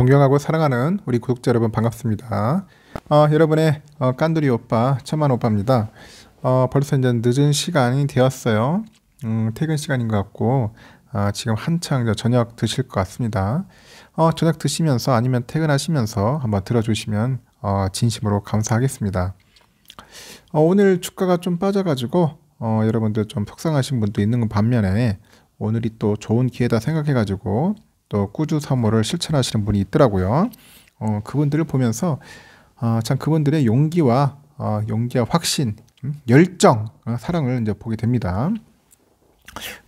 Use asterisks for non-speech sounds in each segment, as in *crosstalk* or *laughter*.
존경하고 사랑하는 우리 구독자 여러분 반갑습니다. 어, 여러분의 어, 깐두리 오빠, 천만 오빠입니다. 어, 벌써 이제 늦은 시간이 되었어요. 음, 퇴근 시간인 것 같고 아, 지금 한창 저녁 드실 것 같습니다. 어, 저녁 드시면서 아니면 퇴근하시면서 한번 들어주시면 어, 진심으로 감사하겠습니다. 어, 오늘 주가가 좀 빠져가지고 어, 여러분들 좀 속상하신 분도 있는 반면에 오늘이 또 좋은 기회다 생각해가지고 또 꾸주 사모를 실천하시는 분이 있더라고요. 어, 그분들을 보면서 어, 참 그분들의 용기와 어, 용기와 확신, 음, 열정, 어, 사랑을 이제 보게 됩니다.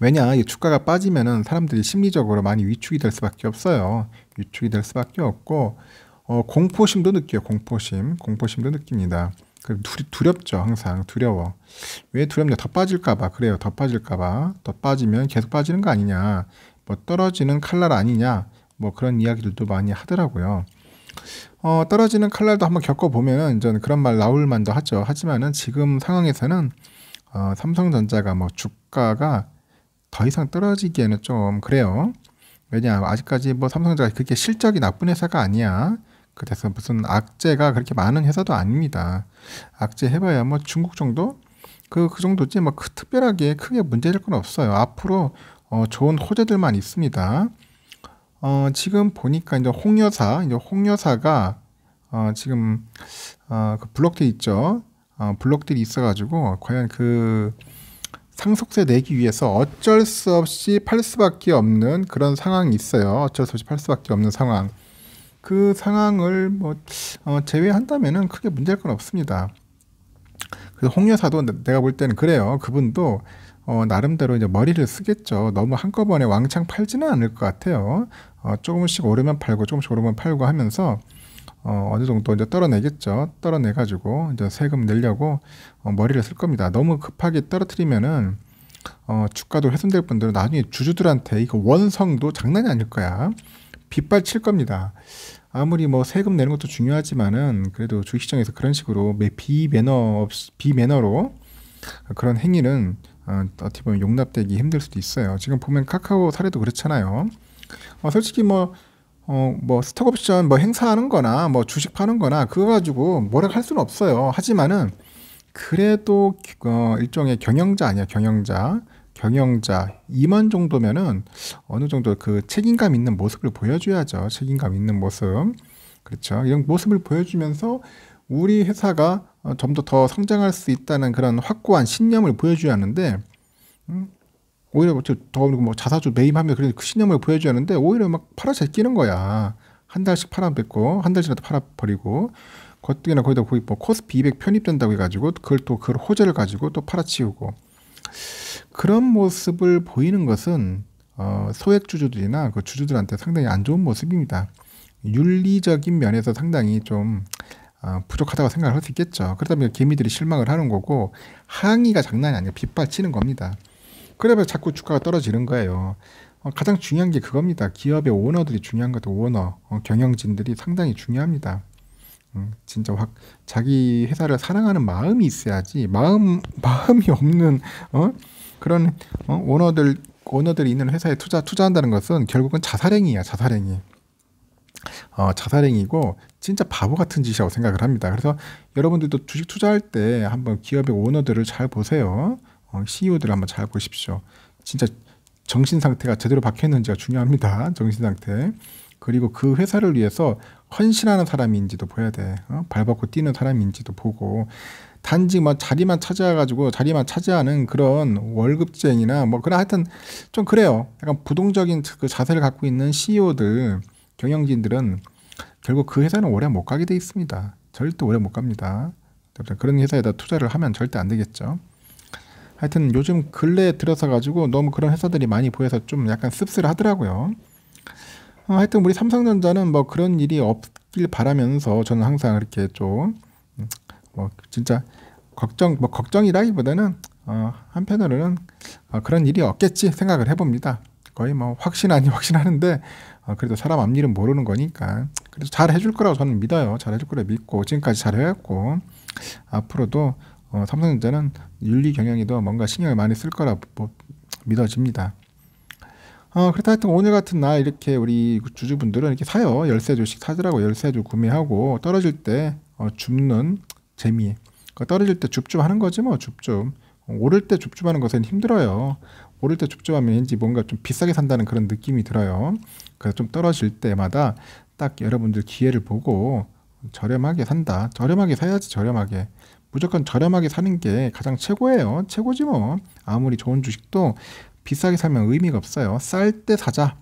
왜냐 이 주가가 빠지면은 사람들이 심리적으로 많이 위축이 될 수밖에 없어요. 위축이 될 수밖에 없고 어, 공포심도 느껴요. 공포심, 공포심도 느낍니다. 두렵죠 항상 두려워 왜 두렵냐 더 빠질까봐 그래요 더 빠질까봐 더 빠지면 계속 빠지는 거 아니냐 뭐 떨어지는 칼날 아니냐 뭐 그런 이야기들도 많이 하더라고요. 어, 떨어지는 칼날도 한번 겪어보면은 전 그런 말 나올 만도 하죠. 하지만은 지금 상황에서는 어, 삼성전자가 뭐 주가가 더 이상 떨어지기에는 좀 그래요. 왜냐 아직까지 뭐삼성전자 그렇게 실적이 나쁜 회사가 아니야. 그래서 무슨 악재가 그렇게 많은 회사도 아닙니다. 악재 해봐야 뭐 중국 정도? 그, 그 정도지 뭐 특별하게 크게 문제될 건 없어요. 앞으로 어, 좋은 호재들만 있습니다. 어, 지금 보니까 이제 홍여사, 이제 홍여사가 어, 지금 어, 그 블록들 있죠. 어, 블록들이 있어가지고 과연 그 상속세 내기 위해서 어쩔 수 없이 팔 수밖에 없는 그런 상황이 있어요. 어쩔 수 없이 팔 수밖에 없는 상황. 그 상황을 뭐 어, 제외한다면은 크게 문제일 건 없습니다. 그래서 홍여사도 내가 볼 때는 그래요. 그분도 어, 나름대로 이제 머리를 쓰겠죠. 너무 한꺼번에 왕창 팔지는 않을 것 같아요. 어, 조금씩 오르면 팔고 조금씩 오르면 팔고 하면서 어, 어느 정도 이제 떨어내겠죠. 떨어내가지고 이제 세금 내려고 어, 머리를 쓸 겁니다. 너무 급하게 떨어뜨리면은 어, 주가도 훼손될 분들은 나중에 주주들한테 이거 원성도 장난이 아닐 거야. 빗발 칠 겁니다. 아무리 뭐 세금 내는 것도 중요하지만은 그래도 주식시장에서 그런 식으로 비매너 없이 비매너로 그런 행위는 어, 떻게 보면 용납되기 힘들 수도 있어요. 지금 보면 카카오 사례도 그렇잖아요. 어, 솔직히 뭐, 어, 뭐, 스톡옵션 뭐 행사하는 거나 뭐 주식 파는 거나 그거 가지고 뭐라할 수는 없어요. 하지만은 그래도 어, 일종의 경영자 아니야, 경영자. 경영자 임원 정도면은 어느 정도 그 책임감 있는 모습을 보여줘야죠. 책임감 있는 모습. 그렇죠. 이런 모습을 보여주면서 우리 회사가 어, 좀 점더 더 성장할 수 있다는 그런 확고한 신념을 보여줘야 하는데 음, 오히려 더뭐 자사주 매입하면 그런 그 신념을 보여줘야 하는데 오히려 막 팔아제끼는 거야 한 달씩 팔아뺏고 한달씩이도 팔아버리고 거뜩이나 거기다 거기 뭐 코스피 200 편입된다고 해가지고 그걸 또 그 호재를 가지고 또 팔아치우고 그런 모습을 보이는 것은 어, 소액 주주들이나 그 주주들한테 상당히 안 좋은 모습입니다. 윤리적인 면에서 상당히 좀 아, 부족하다고 생각을 할수 있겠죠. 그러다 보니 개미들이 실망을 하는 거고 항의가 장난이 아니라 빗발치는 겁니다. 그러면 자꾸 주가가 떨어지는 거예요. 어, 가장 중요한 게 그겁니다. 기업의 오너들이 중요한 것도 오너, 어, 경영진들이 상당히 중요합니다. 음, 진짜 확 자기 회사를 사랑하는 마음이 있어야지 마음 *laughs* 마음이 없는 어? 그런 어? 오너들 오너들이 있는 회사에 투자 투자한다는 것은 결국은 자살행위야 자살행위. 어, 자살행위고 진짜 바보 같은 짓이라고 생각을 합니다. 그래서 여러분들도 주식 투자할 때 한번 기업의 오너들을 잘 보세요. 어, CEO들 을 한번 잘 보십시오. 진짜 정신 상태가 제대로 박혀있는지가 중요합니다. *laughs* 정신 상태. 그리고 그 회사를 위해서 헌신하는 사람인지도 보야 돼. 어? 발벗고 뛰는 사람인지도 보고 단지 뭐 자리만 차지해가지고 자리만 차지하는 그런 월급쟁이나 뭐 그런 하여튼 좀 그래요. 약간 부동적인 그 자세를 갖고 있는 CEO들 경영진들은 결국 그 회사는 오래 못 가게 돼 있습니다. 절대 오래 못 갑니다. 그러니까 그런 회사에다 투자를 하면 절대 안 되겠죠. 하여튼 요즘 근래 에 들어서 가지고 너무 그런 회사들이 많이 보여서 좀 약간 씁쓸하더라고요. 어, 하여튼 우리 삼성전자는 뭐 그런 일이 없길 바라면서 저는 항상 이렇게 좀뭐 음, 진짜 걱정 뭐 걱정이라기보다는 어 한편으로는 어 그런 일이 없겠지 생각을 해봅니다. 거의 뭐 확신 아니 *laughs* 확신하는데 어, 그래도 사람 앞일은 모르는 거니까 그래서 잘 해줄 거라고 저는 믿어요. 잘 해줄 거라 믿고 지금까지 잘 해왔고 앞으로도 어, 삼성전자는 윤리 경영에도 뭔가 신경을 많이 쓸 거라 뭐, 믿어집니다. 어, 그렇다 하여튼 오늘 같은 날 이렇게 우리 주주분들은 이렇게 사요. 열세 주씩 사더라고 열세 주 구매하고 떨어질 때 어, 줍는 재미. 그러니까 떨어질 때 줍줍 하는 거지 뭐 줍줍. 오를 때 줍줍하는 것은 힘들어요. 오를 때 줍줍하면 왠지 뭔가 좀 비싸게 산다는 그런 느낌이 들어요. 그래서 좀 떨어질 때마다 딱 여러분들 기회를 보고 저렴하게 산다. 저렴하게 사야지 저렴하게. 무조건 저렴하게 사는 게 가장 최고예요. 최고지 뭐. 아무리 좋은 주식도 비싸게 사면 의미가 없어요. 쌀 때 사자.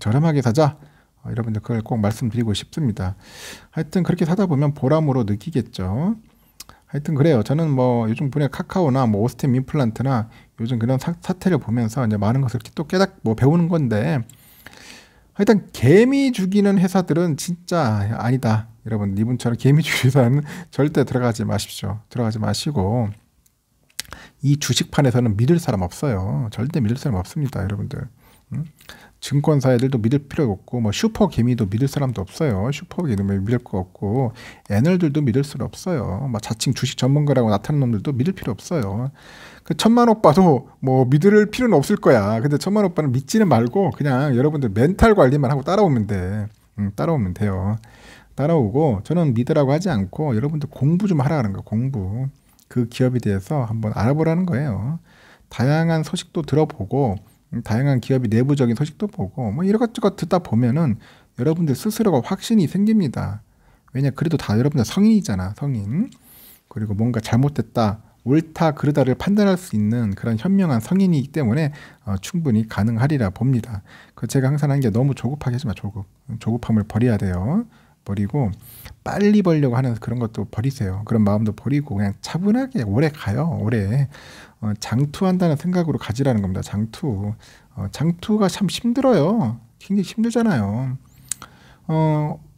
저렴하게 사자. 어, 여러분들 그걸 꼭 말씀드리고 싶습니다. 하여튼 그렇게 사다 보면 보람으로 느끼겠죠. 하여튼 그래요. 저는 뭐 요즘 분야 카카오나 뭐 오스템 임플란트나 요즘 그런 사, 태를 보면서 이제 많은 것을 또 깨닫 뭐 배우는 건데 일단 개미 죽이는 회사들은 진짜 아니다. 여러분 이분처럼 개미 *laughs* 죽이사는 절대 들어가지 마십시오. 들어가지 마시고 이 주식판에서는 믿을 사람 없어요. 절대 믿을 사람 없습니다, 여러분들. 음? 증권사 애들도 믿을 필요가 없고 뭐 슈퍼 개미도 믿을 사람도 없어요. 슈퍼 개미도 믿을 거 없고 애널들도 믿을 수 없어요. 막 뭐 자칭 주식 전문가라고 나타난 놈들도 믿을 필요 없어요. 그 천만 오빠도 뭐 믿을 필요는 없을 거야. 근데 천만 오빠는 믿지는 말고 그냥 여러분들 멘탈 관리만 하고 따라오면 돼. 음, 따라오면 돼요. 따라오고 저는 믿으라고 하지 않고 여러분들 공부 좀 하라는 거 공부. 그 기업에 대해서 한번 알아보라는 거예요. 다양한 소식도 들어보고 다양한 기업의 내부적인 소식도 보고 뭐 이것저것 듣다 보면은 여러분들 스스로가 확신이 생깁니다. 왜냐 그래도 다 여러분들 성인이잖아 성인 그리고 뭔가 잘못됐다 옳다 그르다를 판단할 수 있는 그런 현명한 성인이기 때문에 어, 충분히 가능하리라 봅니다. 그 제가 항상 하는 게 너무 조급하게 하지 마 조급 조급함을 버려야 돼요. 버리고 빨리 벌려고 하는 그런 것도 버리세요. 그런 마음도 버리고 그냥 차분하게 오래 가요. 오래 어, 장투한다는 생각으로 가지라는 겁니다. 장투. 어, 장투가 참 힘들어요. 굉장히 힘들잖아요. 어,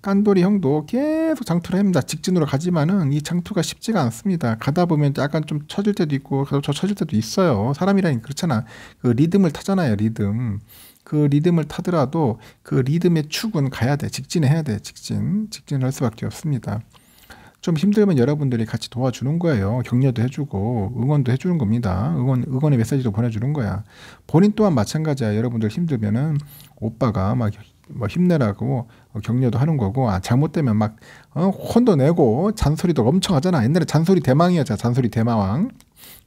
깐돌이 형도 계속 장투를 합니다. 직진으로 가지만은 이 장투가 쉽지가 않습니다. 가다 보면 약간 좀쳐질 때도 있고, 저쳐질 때도 있어요. 사람이라니 그렇잖아. 그 리듬을 타잖아요, 리듬. 그 리듬을 타더라도 그 리듬의 축은 가야 돼. 직진해야 돼. 직진. 직진을 할 수밖에 없습니다. 좀 힘들면 여러분들이 같이 도와주는 거예요. 격려도 해주고 응원도 해주는 겁니다. 응원 응원의 메시지도 보내주는 거야. 본인 또한 마찬가지야. 여러분들 힘들면은 오빠가 막뭐 힘내라고 격려도 하는 거고 아 잘못되면 막 어, 혼도 내고 잔소리도 엄청 하잖아. 옛날에 잔소리 대망이었잖아. 잔소리 대마왕.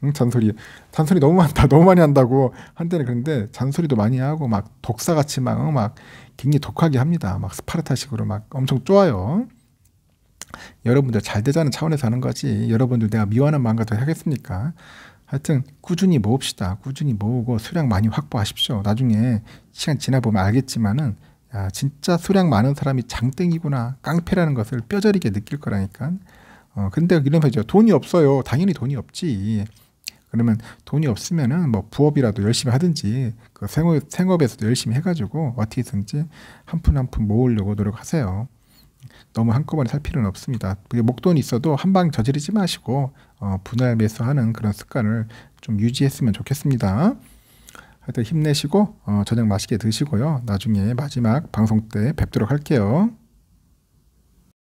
응, 잔소리 잔소리 너무 많다 너무 많이 한다고 한때는 그런데 잔소리도 많이 하고 막 독사같이 막, 어, 막 굉장히 독하게 합니다 막 스파르타식으로 막 엄청 좋아요 여러분들 잘 되자는 차원에서 하는 거지 여러분들 내가 미워하는 마음과 더 하겠습니까? 하여튼 꾸준히 모읍시다. 꾸준히 모으고 수량 많이 확보하십시오. 나중에 시간 지나 보면 알겠지만은 야 진짜 수량 많은 사람이 장땡이구나 깡패라는 것을 뼈저리게 느낄 거라니까. 어 근데 이러면 이제 돈이 없어요. 당연히 돈이 없지. 그러면 돈이 없으면은 뭐 부업이라도 열심히 하든지 그 생업, 생업에서도 열심히 해가지고 어떻게든지 한 푼 한 푼 모으려고 노력하세요. 너무 한꺼번에 살 필요는 없습니다. 목돈이 있어도 한 방 저지르지 마시고 어, 분할 매수하는 그런 습관을 좀 유지했으면 좋겠습니다. 하여튼 힘내시고 어, 저녁 맛있게 드시고요. 나중에 마지막 방송 때 뵙도록 할게요.